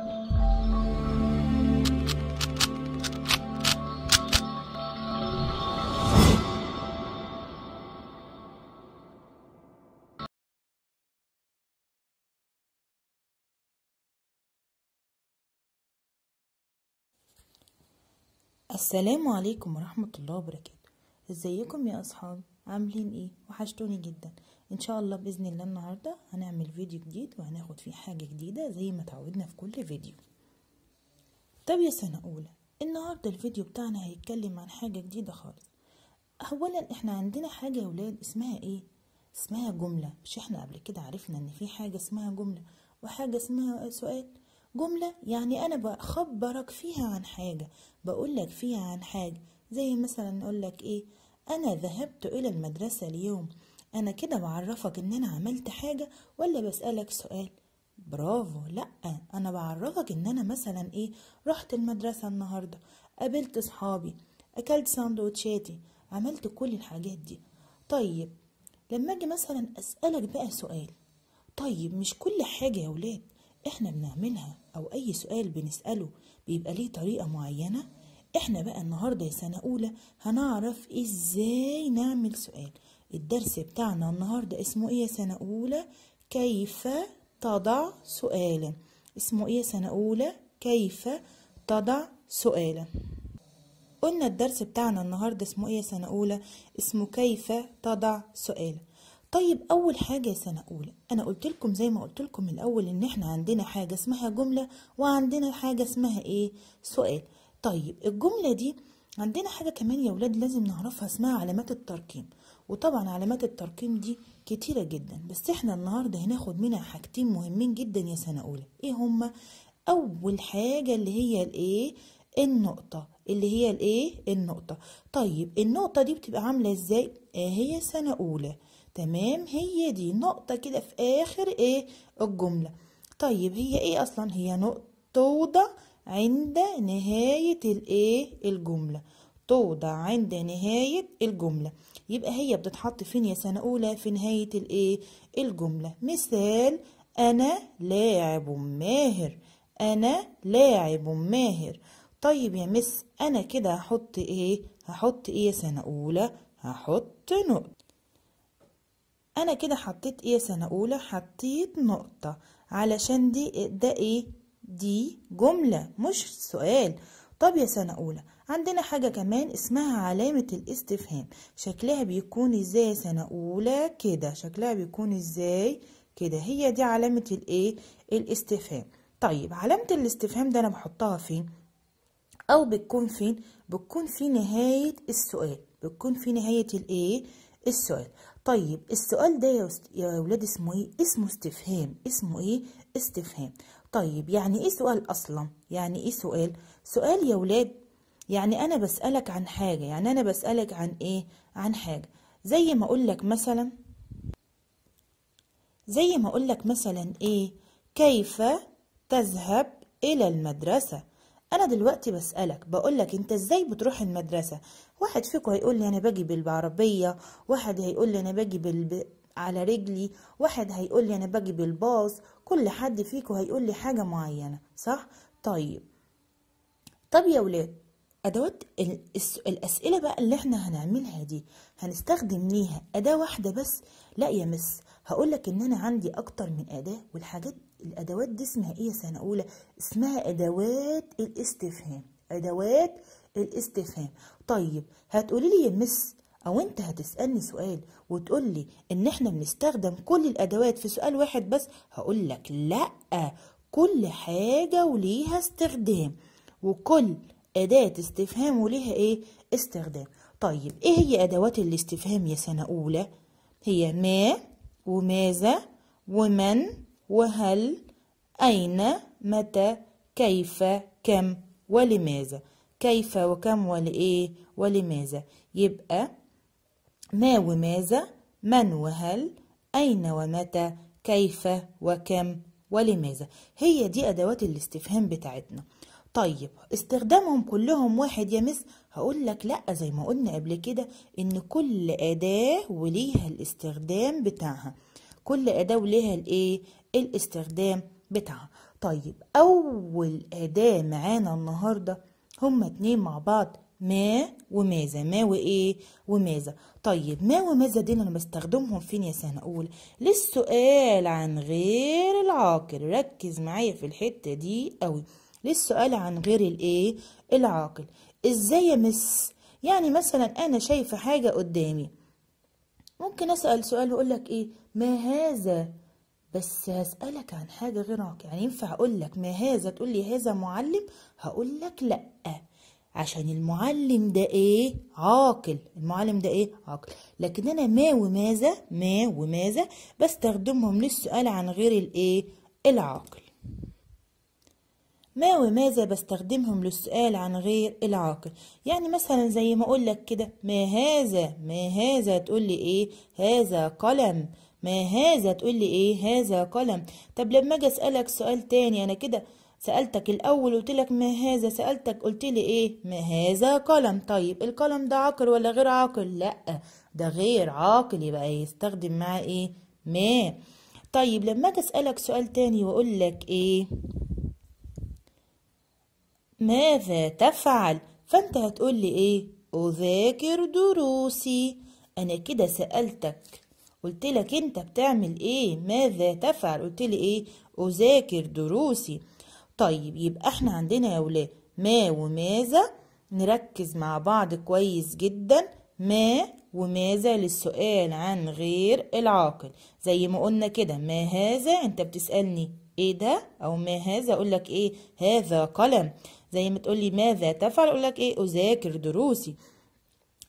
السلام عليكم ورحمة الله وبركاته ازيكم يا اصحابي عاملين ايه وحشتوني جدا ان شاء الله باذن الله النهارده هنعمل فيديو جديد وهناخد فيه حاجه جديده زي ما تعودنا في كل فيديو طب يا سنه اولى النهارده الفيديو بتاعنا هيتكلم عن حاجه جديده خالص اولا احنا عندنا حاجه يا ولاد اسمها ايه اسمها جمله مش احنا قبل كده عرفنا ان في حاجه اسمها جمله وحاجه اسمها سؤال جمله يعني انا بخبرك فيها عن حاجه بقول لك فيها عن حاجه زي مثلا اقول لك ايه انا ذهبت الى المدرسه اليوم انا كده بعرفك ان انا عملت حاجه ولا بسالك سؤال برافو لا انا بعرفك ان انا مثلا ايه رحت المدرسه النهارده قابلت صحابي اكلت سندوتشاتي عملت كل الحاجات دي طيب لما اجي مثلا اسالك بقى سؤال طيب مش كل حاجه يا ولاد احنا بنعملها او اي سؤال بنساله بيبقى ليه طريقه معينه احنا بقى النهارده يا سنه اولى هنعرف ازاي نعمل سؤال الدرس بتاعنا النهاردة اسمه ايه يا سنة أولى كيف تضع سؤالا اسمه ايه يا سنة أولى كيف تضع سؤالا قلنا الدرس بتاعنا النهاردة اسمه ايه يا سنة أولى اسمه كيف تضع سؤالا طيب أول حاجة يا سنة أولى أنا قلت لكم زي ما قلت لكم الأول إن إحنا عندنا حاجة اسمها جملة وعندنا حاجة اسمها إيه سؤال طيب الجملة دي عندنا حاجة كمان يا ولاد لازم نعرفها اسمها علامات الترقيم وطبعا علامات الترقيم دي كتيرة جدا بس احنا النهاردة هناخد منها حاجتين مهمين جدا يا سنة أولى ايه هما أول حاجة اللي هي الايه النقطة اللي هي الايه النقطة طيب النقطة دي بتبقى عاملة ازاي اهي آه، سنة أولى تمام هي دي نقطة كده في آخر ايه الجملة طيب هي ايه أصلا هي نقطة توضع عند نهاية الايه الجملة توضع عند نهاية الجملة يبقى هي بتتحط فين يا سنة أولى في نهاية الإيه الجملة مثال أنا لاعب ماهر أنا لاعب ماهر طيب يا مس أنا كده هحط إيه هحط إيه يا سنة أولى هحط نقطة أنا كده حطيت إيه يا سنة أولى حطيت نقطة علشان دي ده إيه دي جملة مش سؤال طب يا سنة أولى عندنا حاجة كمان اسمها علامة الاستفهام شكلها بيكون ازاي سنة أولى كده شكلها بيكون ازاي كده هي دي علامة الايه الاستفهام طيب علامة الاستفهام ده أنا بحطها فين أو بتكون فين بتكون في نهاية السؤال بتكون في نهاية الايه السؤال طيب السؤال ده يا ولاد اسمه ايه اسمه استفهام اسمه ايه استفهام طيب يعني ايه سؤال اصلا يعني ايه سؤال سؤال يا ولاد يعني انا بسألك عن حاجة يعني انا بسألك عن ايه عن حاجة زي ما اقولك مثلا زي ما اقولك مثلا ايه كيف تذهب الى المدرسة انا دلوقتي بسألك بقولك انت ازاي بتروح المدرسة واحد فيكم هيقول لي انا باجي بالعربية واحد هيقول لي انا باجي بال... على رجلي واحد هيقول لي انا باجي بالباص كل حد فيكم هيقول لي حاجة معينة صح؟ طيب طب يا ولاد أدوات الأسئلة بقى اللي احنا هنعملها دي هنستخدم ليها أداة واحدة بس لا يا مس هقولك إن أنا عندي أكتر من أداة والحاجات الأدوات دي اسمها إيه يا سنة أولى؟ اسمها أدوات الاستفهام أدوات الاستفهام طيب هتقولي لي يا مس او انت هتسالني سؤال وتقول لي ان احنا بنستخدم كل الادوات في سؤال واحد بس هقول لك لا كل حاجه وليها استخدام وكل اداه استفهام وليها ايه استخدام طيب ايه هي ادوات الاستفهام يا سنه اولى هي ما وماذا ومن وهل اين متى كيف كم ولماذا كيف وكم ولإيه ولماذا يبقى ما وماذا من وهل أين ومتى كيف وكم ولماذا هي دي أدوات الاستفهام بتاعتنا طيب استخدامهم كلهم واحد يا مس هقول لك لا زي ما قلنا قبل كده ان كل اداه وليها الاستخدام بتاعها كل اداه وليها الايه الاستخدام بتاعها طيب اول اداه معانا النهارده هما اتنين مع بعض ما وماذا ما وايه وماذا طيب ما وماذا دي انا بستخدمهم فين يا اقول للسؤال عن غير العاقل ركز معايا في الحته دي قوي للسؤال عن غير الايه العاقل ازاي امس يعني مثلا انا شايفه حاجه قدامي ممكن اسال سؤال واقول لك ايه ما هذا بس هسألك عن حاجة غير عاقل يعني ينفع أقول لك ما هذا تقول لي هذا معلم هقول لك لأ عشان المعلم ده ايه عاقل المعلم ده ايه عاقل لكن انا ما وماذا ما وماذا بستخدمهم للسؤال عن غير الايه العاقل ما وماذا بستخدمهم للسؤال عن غير العاقل يعني مثلا زي ما اقول لك كده ما هذا ما هذا تقول لي ايه هذا قلم ما هذا تقول لي ايه هذا قلم طب لما اجي اسالك سؤال تاني انا كده سألتك الأول قلت لك ما هذا سألتك قلت لي إيه ما هذا قلم طيب القلم ده عاقل ولا غير عاقل لأ ده غير عاقل يبقى يستخدم معاه إيه ما طيب لما أجي أسألك سؤال تاني وأقول لك إيه ماذا تفعل فأنت هتقول لي إيه أذاكر دروسي أنا كده سألتك قلت لك أنت بتعمل إيه ماذا تفعل قلت لي إيه أذاكر دروسي طيب يبقى احنا عندنا يا ولاد ما وماذا نركز مع بعض كويس جدا ما وماذا للسؤال عن غير العاقل زي ما قلنا كده ما هذا انت بتسألني ايه ده او ما هذا اقول لك ايه هذا قلم زي ما تقولي ماذا تفعل اقول لك ايه اذاكر دروسي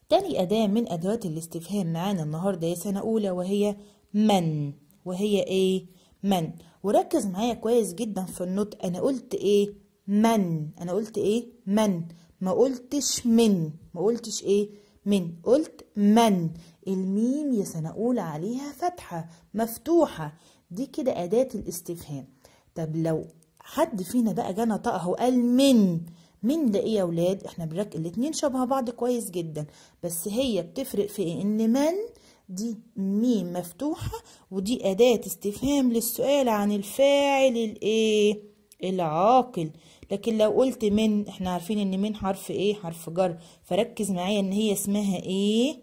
تاني أداة من أدوات الاستفهام معانا النهاردة يا سنة أولى وهي من وهي إيه؟ من وركز معايا كويس جدا في النطق انا قلت ايه من انا قلت ايه من ما قلتش من ما قلتش ايه من قلت من الميم يا سنقول عليها فتحة مفتوحة دي كده أداة الاستفهام طب لو حد فينا بقى جانا طقها وقال من من ده ايه يا ولاد احنا برك الاتنين شبه بعض كويس جدا بس هي بتفرق في ان من دي ميم مفتوحة ودي أداة استفهام للسؤال عن الفاعل الإيه العاقل لكن لو قلت من احنا عارفين ان من حرف ايه حرف جر فركز معايا ان هي اسمها ايه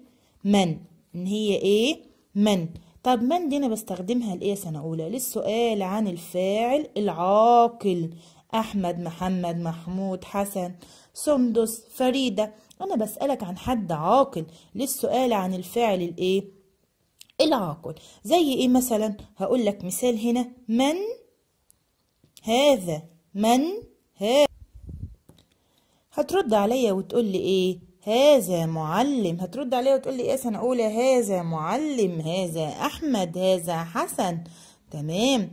من ان هي ايه من طب من دي انا بستخدمها لايه سنه اولى للسؤال عن الفاعل العاقل احمد محمد محمود حسن سندس فريده انا بسالك عن حد عاقل للسؤال عن الفاعل الايه العاقل زي ايه مثلا هقول لك مثال هنا من هذا من هذا هترد عليا وتقول لي ايه هذا معلم هترد عليا وتقول لي ايه انا اقول هذا معلم هذا احمد هذا حسن تمام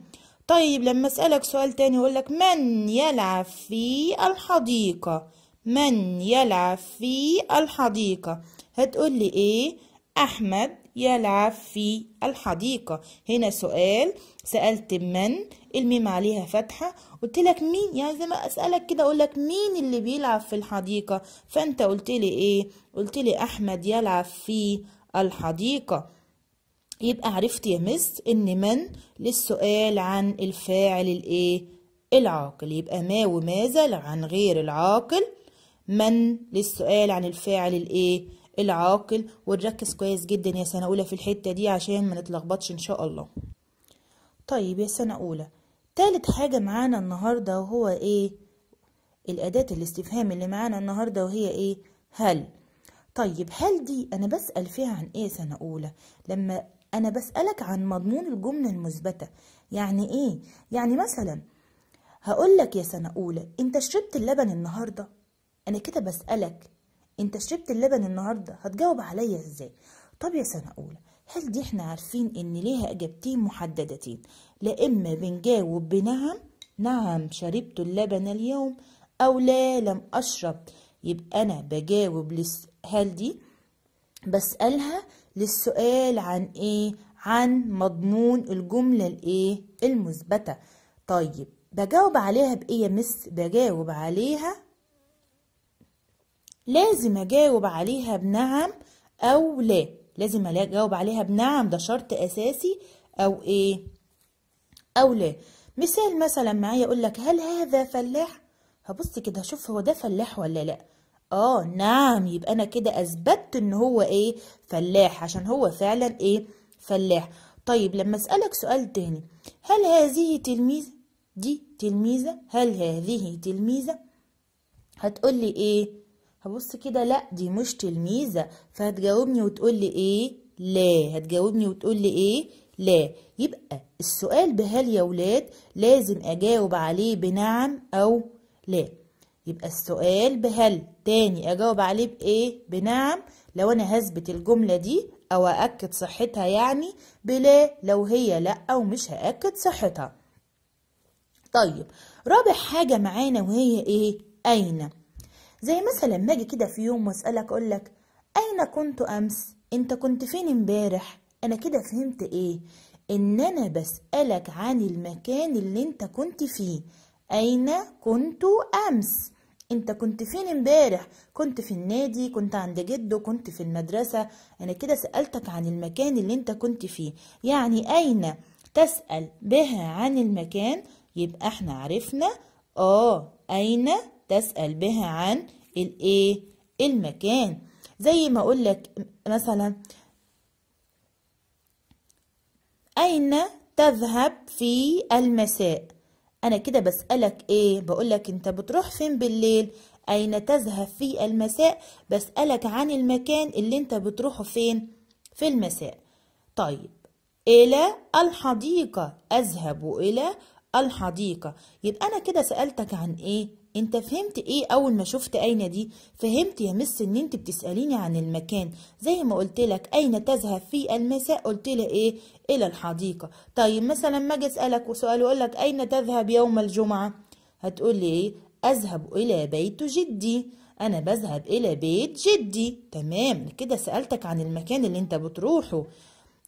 طيب لما اسالك سؤال تاني اقول لك من يلعب في الحديقه من يلعب في الحديقه هتقول لي ايه احمد يلعب في الحديقة هنا سؤال سألت من الميم عليها فتحة قلت لك مين يعني زي ما أسألك كده أقول لك مين اللي بيلعب في الحديقة فأنت قلت لي إيه قلت لي أحمد يلعب في الحديقة يبقى عرفت يا مس إن من للسؤال عن الفاعل الإيه العاقل يبقى ما وماذا عن غير العاقل من للسؤال عن الفاعل الايه العاقل ونركز كويس جدا يا سنه اولى في الحته دي عشان ما نتلخبطش ان شاء الله طيب يا سنه اولى تالت حاجه معانا النهارده وهو ايه الاداه الاستفهام اللي معانا النهارده وهي ايه هل طيب هل دي انا بسال فيها عن ايه سنه اولى لما انا بسالك عن مضمون الجمله المثبته يعني ايه يعني مثلا هقول لك يا سنه اولى انت شربت اللبن النهارده انا كده بسالك انت شربت اللبن النهارده هتجاوب عليا ازاي طب يا سنه اولى هل دي احنا عارفين ان ليها اجابتين محددتين لا اما بنجاوب بنعم نعم شربت اللبن اليوم او لا لم اشرب يبقى انا بجاوب لس... هل دي بسالها للسؤال عن ايه عن مضمون الجمله الايه المثبته طيب بجاوب عليها بايه يا مس بجاوب عليها لازم أجاوب عليها بنعم أو لا لازم أجاوب عليها بنعم ده شرط أساسي أو إيه أو لا مثال مثلا معايا أقول لك هل هذا فلاح هبص كده هشوف هو ده فلاح ولا لأ آه نعم يبقى أنا كده أثبتت إن هو إيه فلاح عشان هو فعلا إيه فلاح طيب لما أسألك سؤال تاني هل هذه تلميذ دي تلميذة هل هذه تلميذة هتقولي إيه هبص كده لا دي مش تلميذة فهتجاوبني وتقول لي ايه لا هتجاوبني وتقول لي ايه لا يبقى السؤال بهل يا ولاد لازم اجاوب عليه بنعم او لا يبقى السؤال بهل تاني اجاوب عليه بايه بنعم لو انا هثبت الجملة دي او اأكد صحتها يعني بلا لو هي لا او مش هأكد صحتها طيب رابع حاجة معانا وهي ايه اين زي مثلا ما اجي كده في يوم واسالك اقول لك اين كنت امس انت كنت فين امبارح انا كده فهمت ايه ان انا بسالك عن المكان اللي انت كنت فيه اين كنت امس انت كنت فين امبارح كنت في النادي كنت عند جده كنت في المدرسه انا كده سالتك عن المكان اللي انت كنت فيه يعني اين تسال بها عن المكان يبقى احنا عرفنا اه اين تسأل بها عن الايه المكان زي ما اقول لك مثلا اين تذهب في المساء انا كده بسألك ايه بقولك انت بتروح فين بالليل اين تذهب في المساء بسألك عن المكان اللي انت بتروحه فين في المساء طيب الى الحديقة اذهب الى الحديقة يبقى انا كده سألتك عن ايه انت فهمت ايه اول ما شفت اين دي فهمت يا مس ان انت بتساليني عن المكان زي ما قلت لك اين تذهب في المساء قلت لها ايه الى الحديقه طيب مثلا ما اجي اسالك وسؤال واقول لك اين تذهب يوم الجمعه هتقول لي ايه اذهب الى بيت جدي انا بذهب الى بيت جدي تمام كده سالتك عن المكان اللي انت بتروحه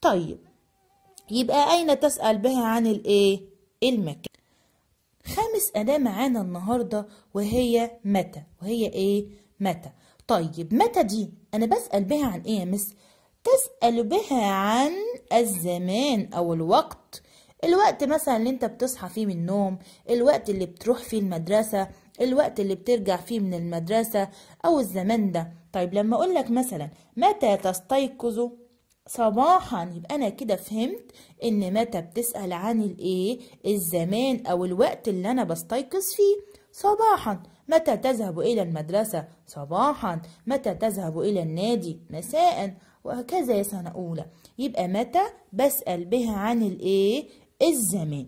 طيب يبقى اين تسال بها عن الايه المكان مسألة معانا النهاردة وهي متى وهي ايه متى طيب متى دي انا بسأل بها عن ايه يا مس تسأل بها عن الزمان او الوقت الوقت مثلا اللي انت بتصحى فيه من النوم الوقت اللي بتروح فيه المدرسة الوقت اللي بترجع فيه من المدرسة او الزمان ده طيب لما اقول لك مثلا متى تستيقظ صباحا يبقى انا كده فهمت ان متى بتسأل عن الايه الزمان او الوقت اللي انا بستيقظ فيه صباحا متى تذهب الى المدرسة صباحا متى تذهب الى النادي مساء وهكذا يا سنة اولى يبقى متى بسأل بها عن الايه الزمان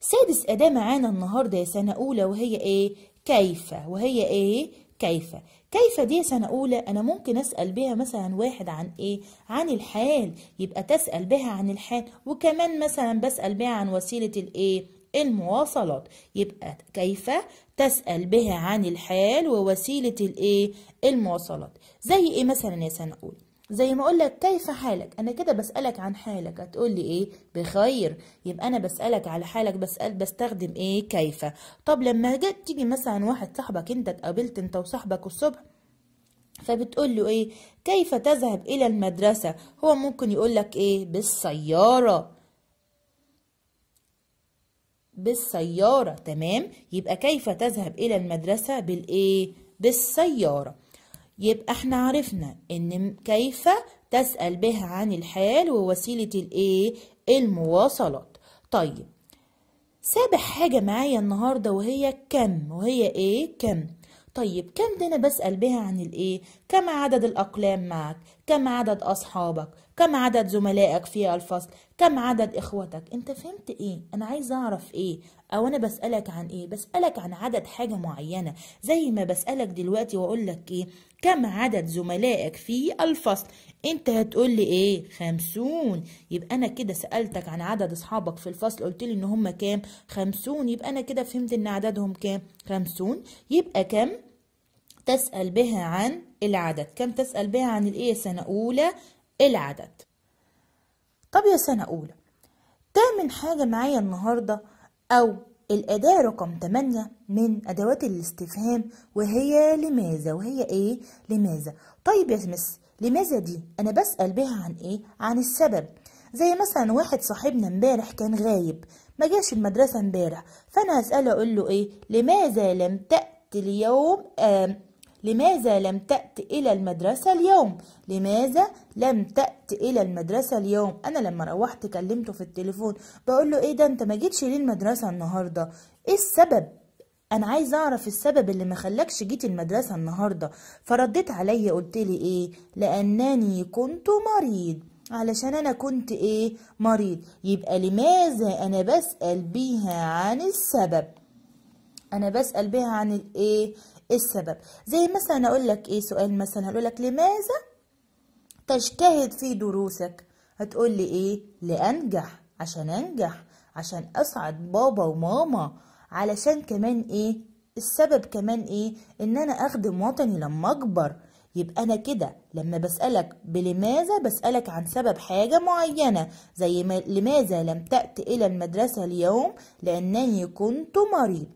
سادس أداة معانا النهاردة يا سنة أولى وهي إيه؟ كيف وهي إيه؟ كيف كيف دي سنة أولى أنا ممكن أسأل بها مثلا واحد عن إيه عن الحال يبقى تسأل بها عن الحال وكمان مثلا بسأل بها عن وسيلة الإيه المواصلات يبقى كيف تسأل بها عن الحال ووسيلة الإيه المواصلات زي إيه مثلا يا سنة أولى زي ما اقول لك كيف حالك انا كده بسالك عن حالك هتقول لي ايه بخير يبقى انا بسالك على حالك بسال بستخدم ايه كيف طب لما جت تيجي مثلا واحد صاحبك انت اتقابلت انت وصاحبك الصبح فبتقول له ايه كيف تذهب الى المدرسه هو ممكن يقول لك ايه بالسياره بالسياره تمام يبقى كيف تذهب الى المدرسه بالايه بالسياره يبقى احنا عرفنا ان كيف تسأل بها عن الحال ووسيلة الايه المواصلات طيب سابح حاجة معايا النهاردة وهي كم وهي ايه كم طيب كم ده انا بسأل بها عن الايه كم عدد الأقلام معك كم عدد أصحابك كم عدد زملائك في الفصل كم عدد إخوتك أنت فهمت إيه أنا عايز أعرف إيه أو أنا بسألك عن إيه بسألك عن عدد حاجة معينة زي ما بسألك دلوقتي وأقول لك إيه كم عدد زملائك في الفصل أنت هتقول لي إيه خمسون يبقى أنا كده سألتك عن عدد أصحابك في الفصل قلت لي إن هم كام خمسون يبقى أنا كده فهمت إن عددهم كام خمسون يبقى كم تسأل بها عن العدد كم تسأل بها عن الإيه يا سنة أولى العدد طب يا سنة أولى تامن حاجة معايا النهاردة أو الأداة رقم 8 من أدوات الاستفهام وهي لماذا وهي إيه لماذا طيب يا مس لماذا دي أنا بسأل بها عن إيه عن السبب زي مثلا واحد صاحبنا امبارح كان غايب ما جاش المدرسة امبارح فأنا هسأله أقول له إيه لماذا لم تأتي اليوم آه لماذا لم تأت إلى المدرسة اليوم؟ لماذا لم تأت إلى المدرسة اليوم؟ أنا لما روحت كلمته في التليفون بقول له إيه ده أنت ما جيتش ليه المدرسة النهاردة؟ إيه السبب؟ أنا عايز أعرف السبب اللي ما خلكش جيت المدرسة النهاردة فرديت عليا قلت لي إيه؟ لأنني كنت مريض علشان أنا كنت إيه؟ مريض يبقى لماذا أنا بسأل بيها عن السبب؟ أنا بسأل بيها عن الإيه؟ إيه السبب زي مثلا اقول لك ايه سؤال مثلا هقول لك لماذا تجتهد في دروسك هتقول لي ايه لانجح عشان انجح عشان اسعد بابا وماما علشان كمان ايه السبب كمان ايه ان انا اخدم وطني لما اكبر يبقى انا كده لما بسالك بلماذا بسالك عن سبب حاجه معينه زي لماذا لم تات الى المدرسه اليوم لانني كنت مريض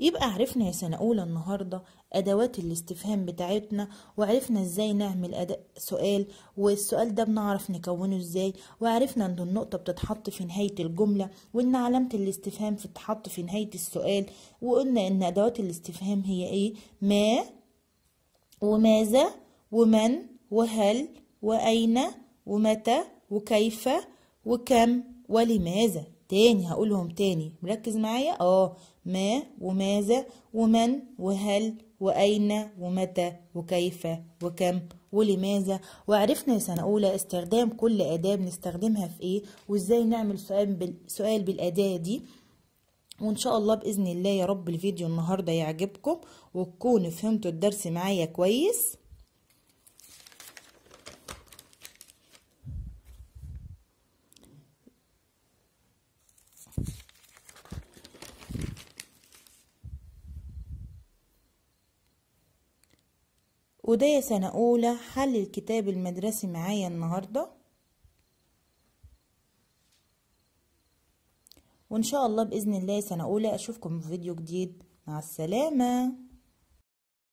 يبقى عرفنا يا سنة أولى النهاردة أدوات الاستفهام بتاعتنا وعرفنا إزاي نعمل أداء سؤال والسؤال ده بنعرف نكونه إزاي وعرفنا إن النقطة بتتحط في نهاية الجملة وإن علامة الاستفهام بتتحط في نهاية السؤال وقلنا إن أدوات الاستفهام هي إيه ما وماذا ومن وهل وأين ومتى وكيف وكم ولماذا تاني هقولهم تاني مركز معايا اه ما وماذا ومن وهل وأين ومتى وكيف وكم ولماذا وعرفنا يا سنة أولى استخدام كل أداة بنستخدمها في إيه وإزاي نعمل سؤال, بال... سؤال بالأداة دي وإن شاء الله بإذن الله يا رب الفيديو النهاردة يعجبكم وتكونوا فهمتوا الدرس معايا كويس وده سنة أولى حل الكتاب المدرسي معايا النهاردة وإن شاء الله بإذن الله سنة أولى أشوفكم في فيديو جديد مع السلامة